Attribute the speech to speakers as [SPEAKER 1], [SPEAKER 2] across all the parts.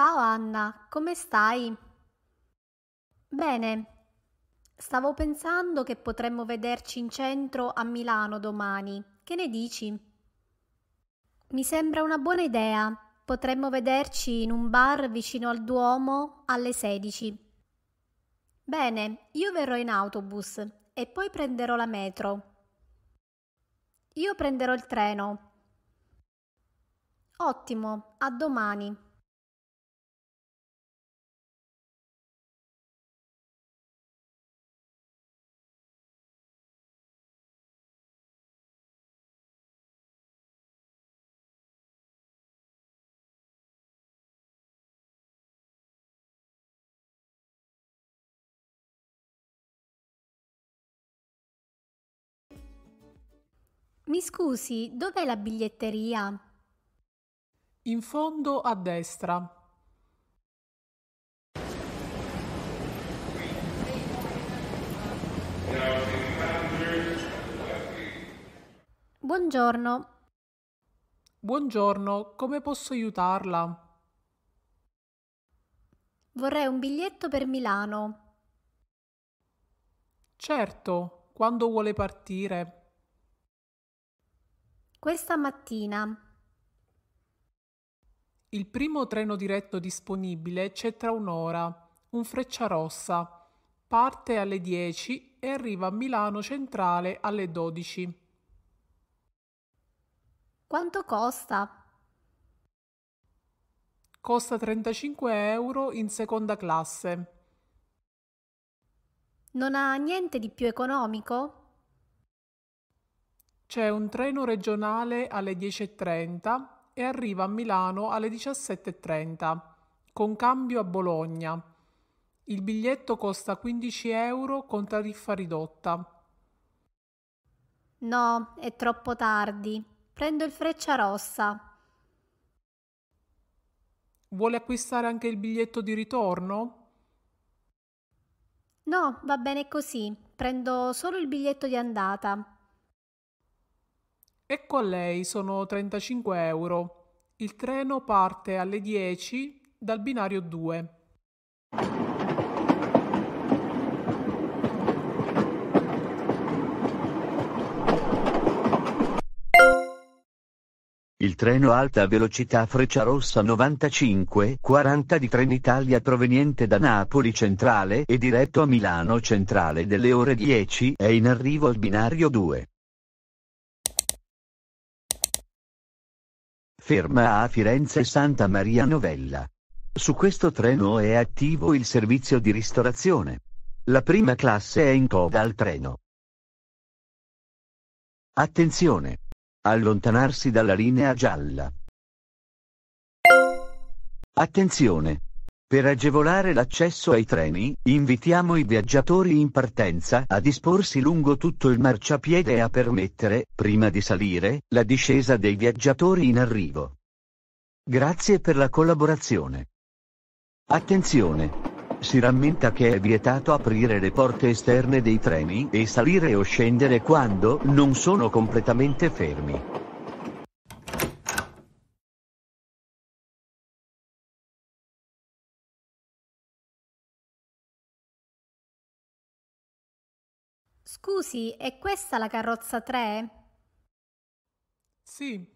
[SPEAKER 1] Ciao Anna, come stai? Bene. Stavo pensando che potremmo vederci in centro a Milano domani. Che ne dici? Mi sembra una buona idea. Potremmo vederci in un bar vicino al Duomo alle 16. Bene, io verrò in autobus e poi prenderò la metro. Io prenderò il treno. Ottimo,
[SPEAKER 2] a domani.
[SPEAKER 1] Mi scusi, dov'è la biglietteria?
[SPEAKER 2] In
[SPEAKER 3] fondo a destra. Buongiorno. Buongiorno, come posso aiutarla?
[SPEAKER 1] Vorrei un biglietto per Milano.
[SPEAKER 3] Certo, quando vuole partire? Questa mattina. Il primo treno diretto disponibile c'è tra un'ora, un Frecciarossa. Parte alle 10 e arriva a Milano Centrale alle 12. Quanto costa? Costa 35 euro in seconda classe.
[SPEAKER 1] Non ha niente di più economico?
[SPEAKER 3] C'è un treno regionale alle 10.30 e arriva a Milano alle 17.30, con cambio a Bologna. Il biglietto costa 15 euro con tariffa ridotta.
[SPEAKER 1] No, è troppo tardi. Prendo il freccia rossa.
[SPEAKER 3] Vuole acquistare anche il biglietto di ritorno?
[SPEAKER 1] No, va bene così. Prendo solo il biglietto di andata.
[SPEAKER 3] Ecco a lei, sono 35 euro. Il treno parte alle 10 dal binario 2.
[SPEAKER 2] Il treno alta velocità Frecciarossa 95-40 di Trenitalia proveniente da Napoli Centrale e diretto a Milano Centrale delle ore 10 è in arrivo al binario 2. ferma a Firenze Santa Maria Novella. Su questo treno è attivo il servizio di ristorazione. La prima classe è in coda al treno. Attenzione! Allontanarsi dalla linea gialla. Attenzione! Per agevolare l'accesso ai treni, invitiamo i viaggiatori in partenza a disporsi lungo tutto il marciapiede e a permettere, prima di salire, la discesa dei viaggiatori in arrivo. Grazie per la collaborazione. Attenzione! si rammenta che è vietato aprire le porte esterne dei treni e salire o scendere quando non sono completamente fermi. Scusi, è questa la carrozza 3? Sì.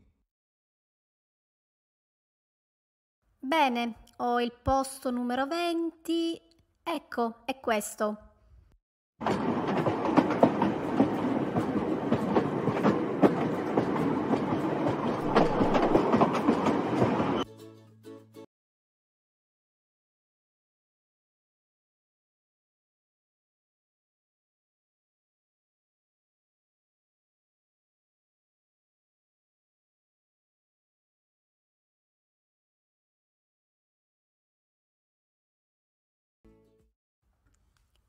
[SPEAKER 1] Bene, ho il posto numero 20. Ecco, è questo.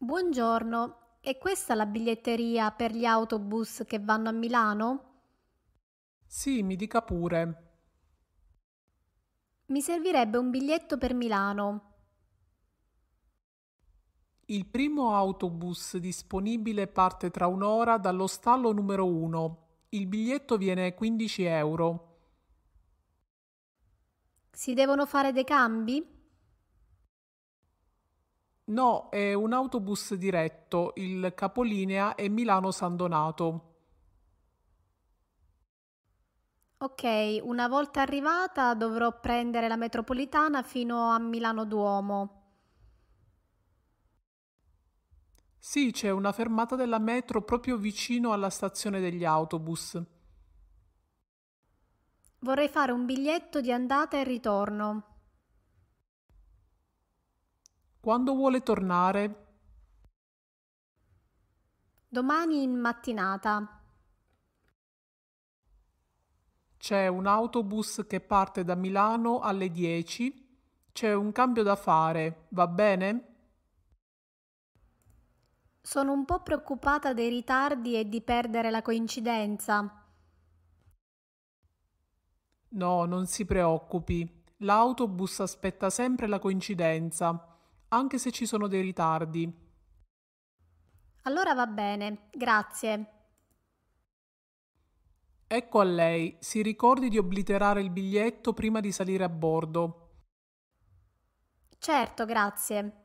[SPEAKER 1] Buongiorno, è questa la biglietteria per gli autobus che vanno a Milano?
[SPEAKER 3] Sì, mi dica pure.
[SPEAKER 1] Mi servirebbe un biglietto per Milano.
[SPEAKER 3] Il primo autobus disponibile parte tra un'ora dallo stallo numero 1. Il biglietto viene 15 euro.
[SPEAKER 1] Si devono fare dei cambi?
[SPEAKER 3] No, è un autobus diretto, il capolinea è Milano San Donato.
[SPEAKER 1] Ok, una volta arrivata dovrò prendere la metropolitana fino a Milano Duomo.
[SPEAKER 3] Sì, c'è una fermata della metro proprio vicino alla stazione degli autobus.
[SPEAKER 1] Vorrei fare un biglietto di andata e ritorno.
[SPEAKER 3] Quando vuole tornare?
[SPEAKER 1] Domani in mattinata.
[SPEAKER 3] C'è un autobus che parte da Milano alle 10. C'è un cambio da fare, va bene?
[SPEAKER 1] Sono un po' preoccupata dei ritardi e di perdere la coincidenza.
[SPEAKER 3] No, non si preoccupi. L'autobus aspetta sempre la coincidenza anche se ci sono dei ritardi.
[SPEAKER 1] Allora va bene, grazie.
[SPEAKER 3] Ecco a lei, si ricordi di obliterare il biglietto prima di salire a
[SPEAKER 2] bordo. Certo, grazie.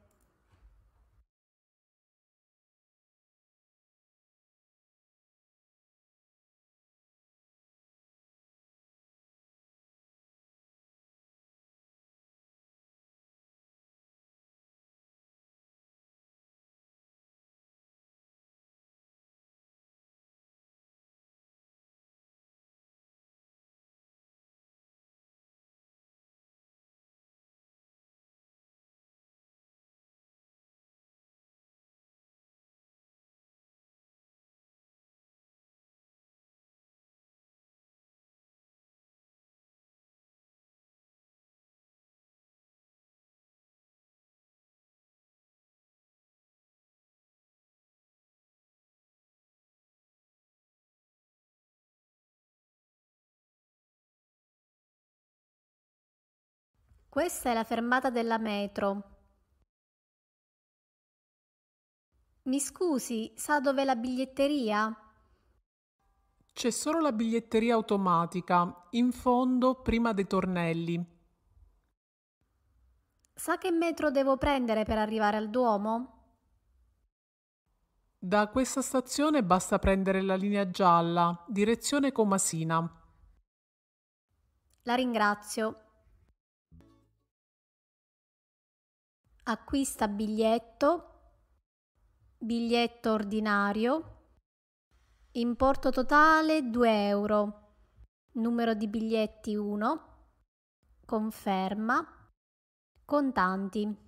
[SPEAKER 2] Questa è la fermata della metro.
[SPEAKER 1] Mi scusi, sa dov'è la biglietteria?
[SPEAKER 3] C'è solo la biglietteria automatica, in fondo prima dei tornelli.
[SPEAKER 1] Sa che metro devo prendere per arrivare al Duomo?
[SPEAKER 3] Da questa stazione basta prendere la linea gialla, direzione Comasina.
[SPEAKER 1] La ringrazio. acquista biglietto, biglietto ordinario, importo totale 2 euro, numero di biglietti 1,
[SPEAKER 2] conferma, contanti.